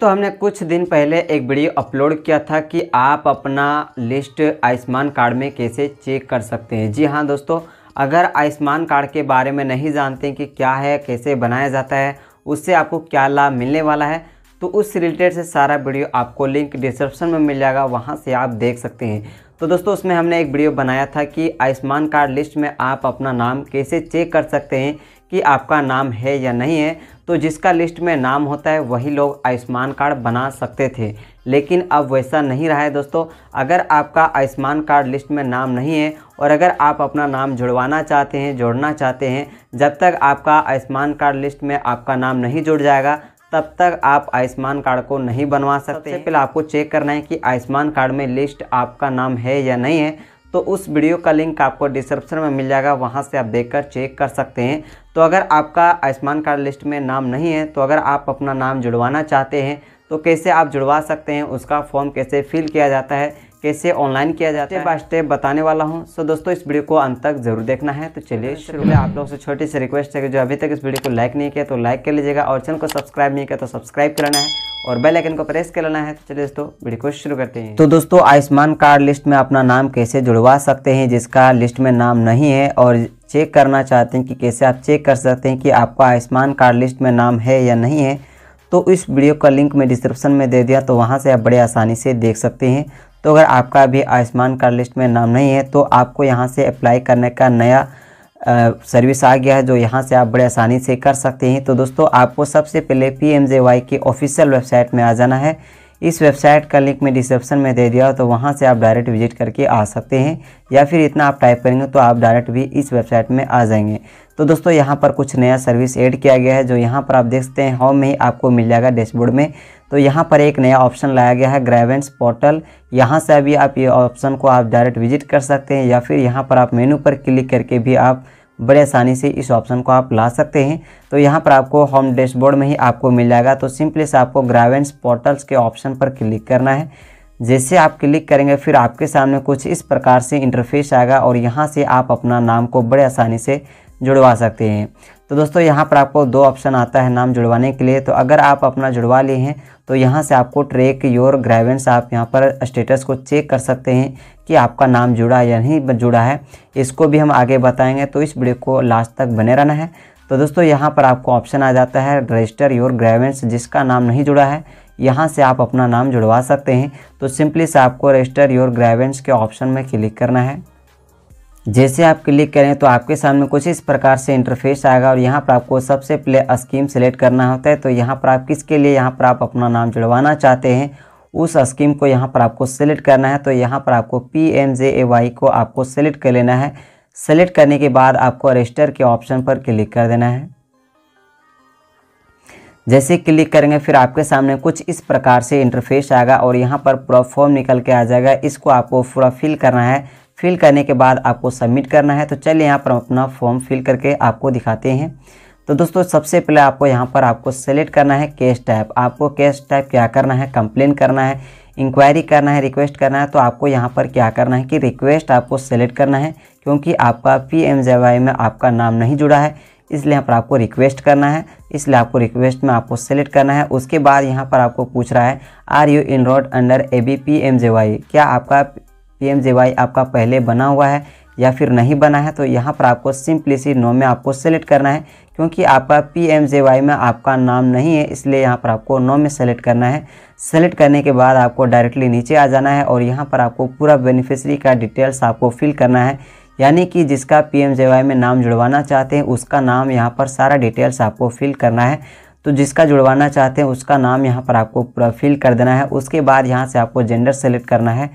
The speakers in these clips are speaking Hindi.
दोस्तों हमने कुछ दिन पहले एक वीडियो अपलोड किया था कि आप अपना लिस्ट आयुष्मान कार्ड में कैसे चेक कर सकते हैं जी हाँ दोस्तों अगर आयुष्मान कार्ड के बारे में नहीं जानते कि क्या है कैसे बनाया जाता है उससे आपको क्या लाभ मिलने वाला है तो उस रिलेटेड से सारा वीडियो आपको लिंक डिस्क्रिप्शन में मिल जाएगा वहाँ से आप देख सकते हैं तो दोस्तों उसमें हमने एक वीडियो बनाया था कि आयुष्मान कार्ड लिस्ट में आप अपना नाम कैसे चेक कर सकते हैं कि आपका नाम है या नहीं है तो जिसका लिस्ट में नाम होता है वही लोग आयुष्मान कार्ड बना सकते थे लेकिन अब वैसा नहीं रहा है दोस्तों अगर आपका आयुष्मान कार्ड लिस्ट में नाम नहीं है और अगर आप अपना नाम जुड़वाना चाहते हैं जोड़ना चाहते हैं जब तक आपका आयुष्मान कार्ड लिस्ट में आपका नाम नहीं जुड़ जाएगा तब तक आप आयुष्मान कार्ड को नहीं बनवा सकते पहले आपको चेक करना है कि आयुष्मान कार्ड में लिस्ट आपका नाम है या नहीं है तो उस वीडियो का लिंक आपको डिस्क्रिप्शन में मिल जाएगा वहाँ से आप देखकर चेक कर सकते हैं तो अगर आपका आयुष्मान कार्ड लिस्ट में नाम नहीं है तो अगर आप अपना नाम जुड़वाना चाहते हैं तो कैसे आप जुड़वा सकते हैं उसका फॉर्म कैसे फिल किया जाता है कैसे ऑनलाइन किया जाता है बाय स्टेप बताने वाला हूँ सो दोस्तों इस वीडियो को अंत तक जरूर देखना है तो चलिए हाँ, शुरू में आप लोगों से छोटी सी रिक्वेस्ट है कि जो अभी तक इस वीडियो को लाइक नहीं किया तो लाइक कर लीजिएगा और चैनल को सब्सक्राइब नहीं किया तो सब्सक्राइब कर लेना है और बेल आइकन को प्रेस कर लेना है तो चलिए दोस्तों वीडियो को शुरू करते हैं तो दोस्तों आयुष्मान कार्ड लिस्ट में अपना नाम कैसे जुड़वा सकते हैं जिसका लिस्ट में नाम नहीं है और चेक करना चाहते हैं कि कैसे आप चेक कर सकते हैं कि आपका आयुष्मान कार्ड लिस्ट में नाम है या नहीं है तो इस वीडियो का लिंक मैं डिस्क्रिप्शन में दे दिया तो वहाँ से आप बड़े आसानी से देख सकते हैं तो अगर आपका अभी आयुष्मान कार्ड लिस्ट में नाम नहीं है तो आपको यहाँ से अप्लाई करने का नया आ, सर्विस आ गया है जो यहाँ से आप बड़े आसानी से कर सकते हैं तो दोस्तों आपको सबसे पहले पी की ऑफिशियल वेबसाइट में आ जाना है इस वेबसाइट का लिंक मैं डिस्क्रिप्शन में दे दिया तो वहाँ से आप डायरेक्ट विजिट करके आ सकते हैं या फिर इतना आप टाइप करेंगे तो आप डायरेक्ट भी इस वेबसाइट में आ जाएंगे तो दोस्तों यहाँ पर कुछ नया सर्विस ऐड किया गया है जो यहाँ पर आप देख सकते हैं होम में ही आपको मिल जाएगा डैशबोर्ड में तो यहाँ पर एक नया ऑप्शन लाया गया है ग्रेवेंस पोर्टल यहाँ से अभी आप ये ऑप्शन को आप डायरेक्ट विजिट कर सकते हैं या फिर यहाँ पर आप मेनू पर क्लिक करके भी आप बड़े आसानी से इस ऑप्शन को आप ला सकते हैं तो यहाँ पर आपको होम डैशबोर्ड में ही आपको मिल जाएगा तो सिंपली से आपको ग्रावेंस पोर्टल्स के ऑप्शन पर क्लिक करना है जैसे आप क्लिक करेंगे फिर आपके सामने कुछ इस प्रकार से इंटरफेस आएगा और यहाँ से आप अपना नाम को बड़े आसानी से जुड़वा सकते हैं तो दोस्तों यहाँ पर आपको दो ऑप्शन आता है नाम जुड़वाने के लिए तो अगर आप अपना जुड़वा लिए हैं तो यहाँ से आपको ट्रेक योर ग्रेवेंस आप यहाँ पर स्टेटस को चेक कर सकते हैं कि आपका नाम जुड़ा या नहीं जुड़ा है इसको भी हम आगे बताएंगे तो इस वीडियो को लास्ट तक बने रहना है तो दोस्तों यहाँ पर आपको ऑप्शन आ जाता है रजिस्टर योर ग्रेवेंस जिसका नाम नहीं जुड़ा है यहाँ से आप अपना नाम जुड़वा सकते हैं तो सिंपली से आपको रजिस्टर योर ग्रेवेंस के ऑप्शन में क्लिक करना है जैसे आप क्लिक करें तो आपके सामने कुछ इस प्रकार से इंटरफेस आएगा और यहाँ पर आपको सबसे पहले स्कीम सेलेक्ट करना होता है तो यहाँ पर आप किसके लिए यहाँ पर आप अपना नाम जुड़वाना चाहते हैं उस स्कीम को यहाँ पर आपको सेलेक्ट करना है तो यहाँ पर आपको P M J A Y को आपको सेलेक्ट कर लेना है सेलेक्ट करने के बाद आपको रजिस्टर के ऑप्शन पर क्लिक कर देना है जैसे क्लिक करेंगे फिर आपके सामने कुछ इस प्रकार से इंटरफेस आएगा और यहाँ पर पूरा फॉर्म निकल के आ जाएगा इसको आपको पूरा फिल करना है फिल करने के बाद आपको सबमिट करना है तो चलिए यहाँ पर हम अपना फॉर्म फिल करके आपको दिखाते हैं तो दोस्तों सबसे पहले आपको यहाँ पर आपको सेलेक्ट करना है केस टाइप आपको केस टाइप क्या करना है कंप्लेन करना है इंक्वायरी करना है रिक्वेस्ट करना है तो आपको यहाँ पर क्या करना है कि रिक्वेस्ट आपको सेलेक्ट करना है क्योंकि आपका पी एम में आपका नाम नहीं जुड़ा है इसलिए यहाँ पर आपको रिक्वेस्ट करना है इसलिए आपको रिक्वेस्ट में आपको सेलेक्ट करना है उसके बाद यहाँ पर आपको पूछ रहा है are you enrolled under A B P M J Y क्या आपका पी आपका पहले बना हुआ है या फिर नहीं बना है तो यहाँ पर आपको सिंपली सी नो में आपको सेलेक्ट करना है क्योंकि आपका पी में आपका नाम नहीं है इसलिए यहाँ पर आपको नो में सेलेक्ट करना है सेलेक्ट करने के बाद आपको डायरेक्टली नीचे आ जाना है और यहाँ पर आपको पूरा बेनिफिशरी का डिटेल्स आपको फिल करना है यानी कि जिसका पी में नाम जुड़वाना चाहते हैं उसका नाम यहाँ पर सारा डिटेल्स आपको फिल करना है तो जिसका जुड़वाना चाहते हैं उसका नाम यहाँ पर आपको पूरा फिल कर देना है उसके बाद यहाँ से आपको जेंडर सेलेक्ट करना है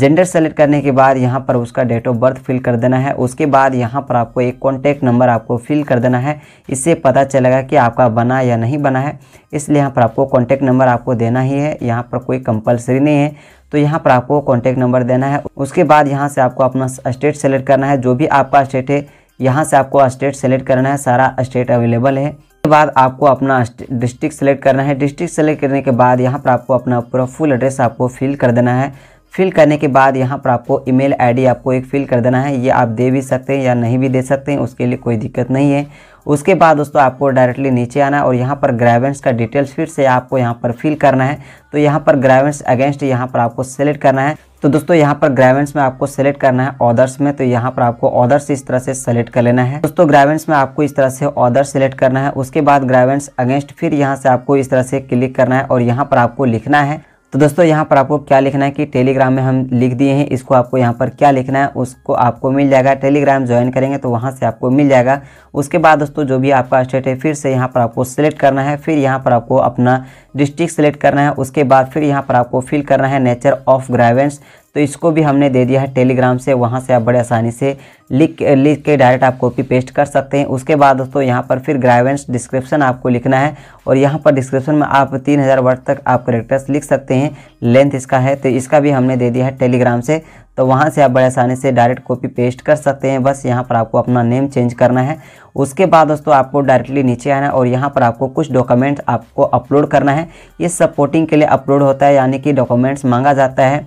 जेंडर सेलेक्ट करने के बाद यहाँ पर उसका डेट ऑफ बर्थ फिल कर देना है उसके बाद यहाँ पर आपको एक कॉन्टैक्ट नंबर आपको फिल कर देना है इससे पता चलेगा कि आपका बना या नहीं बना है इसलिए यहाँ पर आपको कॉन्टैक्ट नंबर आपको देना ही है यहाँ पर कोई कंपलसरी नहीं है तो यहाँ पर आपको कॉन्टैक्ट नंबर देना है उसके बाद यहाँ से आपको अपना स्टेट सेलेक्ट करना है जो भी आपका स्टेट है यहाँ से आपको स्टेट सेलेक्ट करना है सारा स्टेट अवेलेबल है उसके बाद आपको अपना डिस्ट्रिक्ट सेलेक्ट करना है डिस्ट्रिक्ट सेलेक्ट करने के बाद यहाँ पर आपको अपना पूरा फुल एड्रेस आपको फिल कर देना है फिल करने के बाद यहाँ पर आपको ईमेल आईडी आपको एक फिल कर देना है ये आप दे भी सकते हैं या नहीं भी दे सकते हैं उसके लिए कोई दिक्कत नहीं है उसके बाद दोस्तों आपको डायरेक्टली नीचे आना है और यहाँ पर ग्रेवेंस का डिटेल्स फिर से आपको यहाँ पर फिल करना है तो यहाँ पर ग्रेवेंस अगेंस्ट यहाँ पर आपको सेलेक्ट करना है तो दोस्तों यहाँ पर ग्रेवेंस में आपको सेलेक्ट करना है ऑर्डर्स में तो यहाँ पर आपको ऑर्डर्स इस तरह से सेलेक्ट कर लेना है दोस्तों ग्रेवेंस में आपको इस तरह से ऑर्डर सेलेक्ट करना है उसके बाद ग्रेवेंस अगेंस्ट फिर यहाँ से आपको इस तरह से क्लिक करना है और यहाँ पर आपको लिखना है तो दोस्तों यहाँ पर आपको क्या लिखना है कि टेलीग्राम में हम लिख दिए हैं इसको आपको यहाँ पर क्या लिखना है उसको आपको मिल जाएगा टेलीग्राम ज्वाइन करेंगे तो वहाँ से आपको मिल जाएगा उसके बाद दोस्तों जो भी आपका स्टेट है फिर से यहाँ पर आपको सेलेक्ट करना है फिर यहाँ पर आपको अपना डिस्ट्रिक्ट सेलेक्ट करना है उसके बाद फिर यहाँ पर आपको फिल करना है नेचर ऑफ ग्राइवेंस तो इसको भी हमने दे दिया है टेलीग्राम से वहाँ से आप बड़े आसानी से लिख लिख के डायरेक्ट आप कॉपी पेस्ट कर सकते हैं उसके बाद दोस्तों यहाँ पर फिर ग्राइवेंस डिस्क्रिप्शन आपको लिखना है और यहाँ पर डिस्क्रिप्शन में आप तीन हज़ार वर्ड तक आप करेक्टर्स लिख सकते हैं लेंथ इसका है तो इसका भी हमने दे दिया है टेलीग्राम से तो वहाँ से आप बड़े आसानी से डायरेक्ट कॉपी पेस्ट कर सकते हैं बस यहाँ पर आपको अपना नेम चेंज करना है उसके बाद दोस्तों आपको डायरेक्टली नीचे आना है और यहाँ पर आपको कुछ डॉक्यूमेंट्स आपको अपलोड करना है ये सपोर्टिंग के लिए अपलोड होता है यानी कि डॉक्यूमेंट्स मांगा जाता है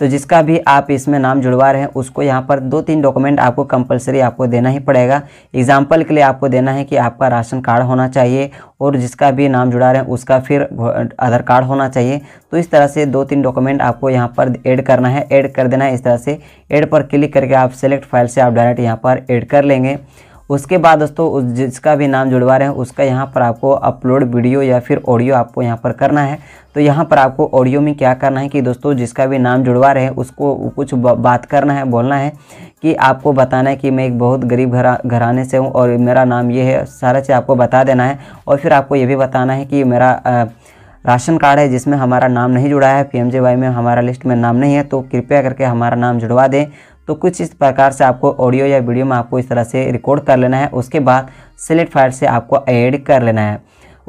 तो जिसका भी आप इसमें नाम जुड़वा रहे हैं उसको यहाँ पर दो तीन डॉक्यूमेंट आपको कंपलसरी आपको देना ही पड़ेगा एग्जाम्पल के लिए आपको देना है कि आपका राशन कार्ड होना चाहिए और जिसका भी नाम जुड़ा रहे हैं उसका फिर आधार कार्ड होना चाहिए तो इस तरह से दो तीन डॉक्यूमेंट आपको यहाँ पर ऐड करना है ऐड कर देना है इस तरह से ऐड पर क्लिक करके आप सेलेक्ट फाइल से आप डायरेक्ट यहाँ पर ऐड कर लेंगे उसके बाद दोस्तों उस जिसका भी नाम जुड़वा रहे हैं उसका यहाँ पर आपको अपलोड वीडियो या फिर ऑडियो आपको यहाँ पर करना है तो यहाँ पर आपको ऑडियो में क्या करना है कि दोस्तों जिसका भी नाम जुड़वा रहे हैं उसको कुछ बात करना है बोलना है कि आपको बताना है कि मैं एक बहुत गरीब घरा घराने से हूँ और मेरा नाम ये है सारा चीज़ आपको बता देना है और फिर आपको ये भी बताना है कि मेरा राशन कार्ड है जिसमें हमारा नाम नहीं जुड़ा है पी में हमारा लिस्ट में नाम नहीं है तो कृपया करके हमारा नाम जुड़वा दें तो कुछ इस प्रकार से आपको ऑडियो या वीडियो में आपको इस तरह से रिकॉर्ड कर लेना है उसके बाद सिलेक्ट फाइल से आपको ऐड कर लेना है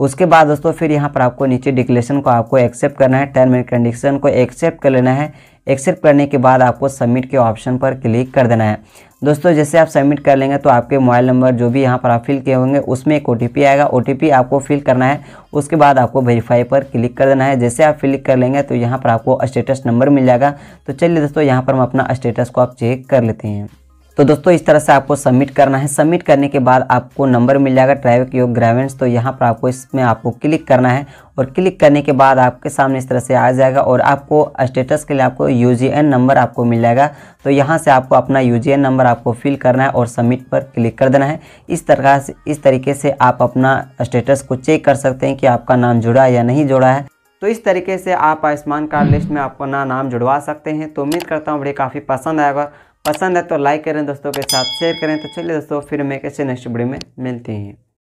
उसके बाद दोस्तों फिर यहाँ पर आपको नीचे डिक्लेशन को आपको एक्सेप्ट करना है टर्म एंड कंडीशन को एक्सेप्ट कर लेना है एक्सेप्ट करने के बाद आपको सबमिट के ऑप्शन पर क्लिक कर देना है दोस्तों जैसे आप सबमिट कर लेंगे तो आपके मोबाइल नंबर जो भी यहाँ पर आप फिल किए होंगे उसमें एक ओ आएगा ओ आपको फिल करना है उसके बाद आपको वेरीफाई पर क्लिक कर देना है जैसे आप क्लिक कर लेंगे तो यहाँ पर आपको स्टेटस नंबर मिल जाएगा तो चलिए दोस्तों यहाँ पर हम अपना स्टेटस को आप चेक कर लेते हैं तो दोस्तों इस तरह से आपको सबमिट करना है सबमिट करने के बाद आपको नंबर मिल जाएगा ट्रैवल योग ग्रेवेंस तो यहाँ पर आपको इसमें आपको क्लिक करना है और क्लिक करने के बाद आपके सामने इस तरह से आ जाएगा और आपको स्टेटस के लिए आपको यू नंबर आपको मिल जाएगा तो यहाँ से आपको अपना यू नंबर आपको फिल करना है और सबमिट पर क्लिक कर देना है इस तरह से इस तरीके से आप अपना स्टेटस को चेक कर सकते हैं कि आपका नाम जुड़ा या नहीं जुड़ा है तो इस तरीके से आप आयुष्मान कार्ड लिस्ट में अपना नाम जुड़वा सकते हैं तो उम्मीद करता हूँ वीडियो काफ़ी पसंद आएगा पसंद है तो लाइक करें दोस्तों के साथ शेयर करें तो चलिए दोस्तों फिर मैं कैसे नेक्स्ट वीडियो में मिलते हैं